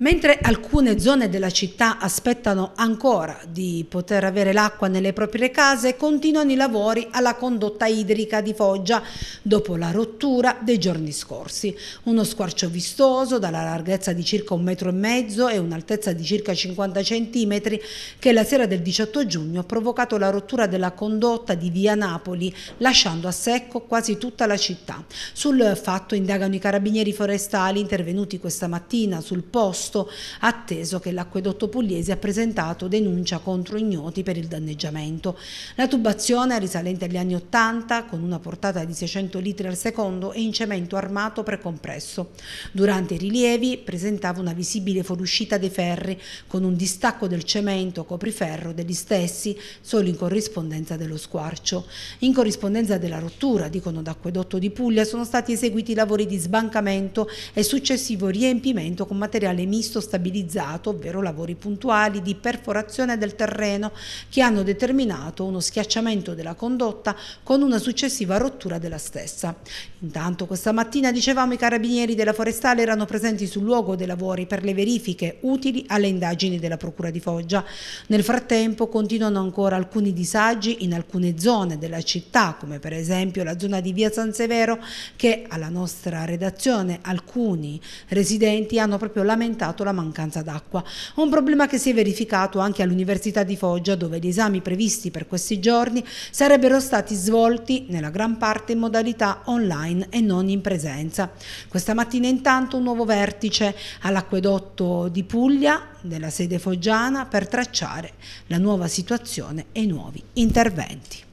Mentre alcune zone della città aspettano ancora di poter avere l'acqua nelle proprie case, continuano i lavori alla condotta idrica di Foggia dopo la rottura dei giorni scorsi. Uno squarcio vistoso dalla larghezza di circa un metro e mezzo e un'altezza di circa 50 centimetri che la sera del 18 giugno ha provocato la rottura della condotta di via Napoli lasciando a secco quasi tutta la città. Sul fatto indagano i carabinieri forestali intervenuti questa mattina sul posto agosto, atteso che l'acquedotto pugliese ha presentato denuncia contro ignoti per il danneggiamento. La tubazione, risalente agli anni Ottanta, con una portata di 600 litri al secondo, è in cemento armato precompresso. Durante i rilievi presentava una visibile fuoriuscita dei ferri, con un distacco del cemento copriferro degli stessi, solo in corrispondenza dello squarcio. In corrispondenza della rottura, dicono d'acquedotto di Puglia, sono stati eseguiti lavori di sbancamento e successivo riempimento con materiale mite misto stabilizzato, ovvero lavori puntuali di perforazione del terreno che hanno determinato uno schiacciamento della condotta con una successiva rottura della stessa. Intanto questa mattina, dicevamo, i carabinieri della Forestale erano presenti sul luogo dei lavori per le verifiche utili alle indagini della Procura di Foggia. Nel frattempo continuano ancora alcuni disagi in alcune zone della città, come per esempio la zona di Via San Severo, che alla nostra redazione alcuni residenti hanno proprio lamentato dato la mancanza d'acqua. Un problema che si è verificato anche all'Università di Foggia dove gli esami previsti per questi giorni sarebbero stati svolti nella gran parte in modalità online e non in presenza. Questa mattina intanto un nuovo vertice all'acquedotto di Puglia della sede foggiana per tracciare la nuova situazione e i nuovi interventi.